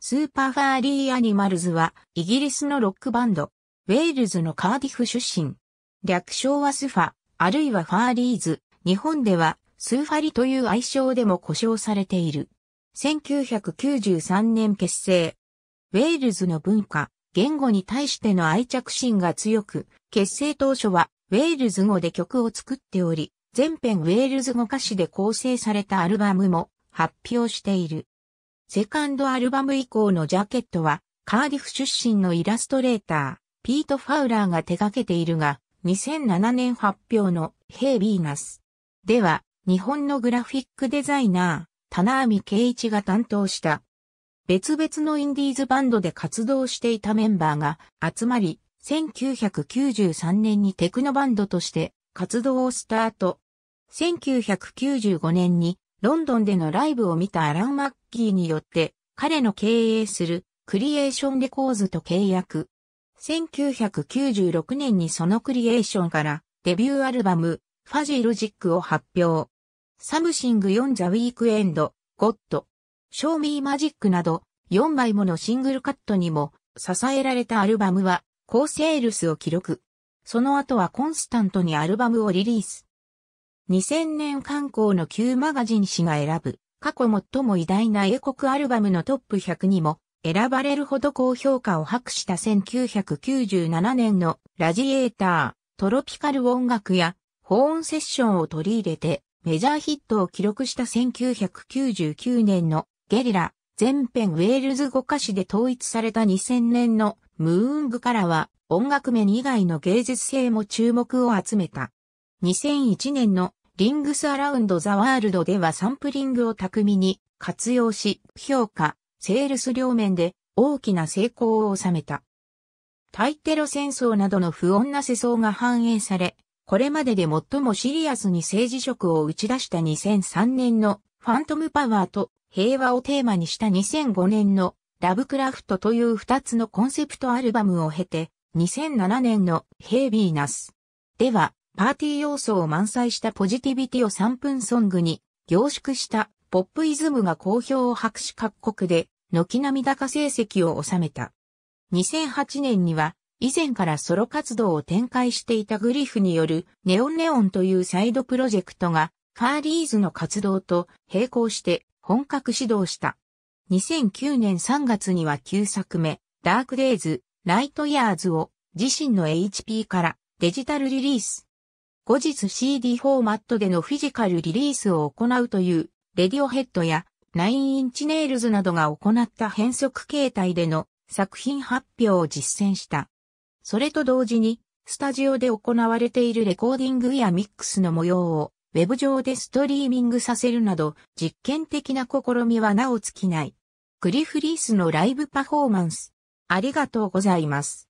スーパーファーリーアニマルズは、イギリスのロックバンド、ウェールズのカーディフ出身。略称はスファ、あるいはファーリーズ、日本では、スーファリという愛称でも呼称されている。1993年結成。ウェールズの文化、言語に対しての愛着心が強く、結成当初はウェールズ語で曲を作っており、全編ウェールズ語歌詞で構成されたアルバムも発表している。セカンドアルバム以降のジャケットは、カーディフ出身のイラストレーター、ピート・ファウラーが手掛けているが、2007年発表のヘイ・ビーナス。では、日本のグラフィックデザイナー、棚網圭一が担当した。別々のインディーズバンドで活動していたメンバーが集まり、1993年にテクノバンドとして活動をスタート。1995年にロンドンでのライブを見たアラン・マッキーによって、彼の経営するクリエーションレコーズと契約。1996年にそのクリエーションからデビューアルバム、ファジーロジックを発表。サムシング・ヨン・ザ・ウィークエンド、ゴッド、ショー・ミー・マジックなど4枚ものシングルカットにも支えられたアルバムは高セールスを記録。その後はコンスタントにアルバムをリリース。2000年刊行の旧マガジン誌が選ぶ、過去最も偉大な英国アルバムのトップ100にも選ばれるほど高評価を博した1997年のラジエーター、トロピカル音楽や保温セッションを取り入れてメジャーヒットを記録した1999年のゲリラ、全編ウェールズ語歌詞で統一された2000年のムーングからは音楽面以外の芸術性も注目を集めた。2001年のリングスアラウンドザワールドではサンプリングを巧みに活用し、評価、セールス両面で大きな成功を収めた。対テロ戦争などの不穏な世相が反映され、これまでで最もシリアスに政治色を打ち出した2003年のファントムパワーと平和をテーマにした2005年のラブクラフトという2つのコンセプトアルバムを経て2007年のヘイビーナスではパーティー要素を満載したポジティビティを3分ソングに凝縮したポップイズムが好評を博し各国で軒並み高成績を収めた。2008年には以前からソロ活動を展開していたグリフによるネオンネオンというサイドプロジェクトがファーリーズの活動と並行して本格始動した。2009年3月には9作目、ダークデイズ、ライトイヤーズを自身の HP からデジタルリリース。後日 CD フォーマットでのフィジカルリリースを行うという、レディオヘッドや9インチネイルズなどが行った変則形態での作品発表を実践した。それと同時に、スタジオで行われているレコーディングやミックスの模様をウェブ上でストリーミングさせるなど実験的な試みはなお尽きない。クリフリースのライブパフォーマンス。ありがとうございます。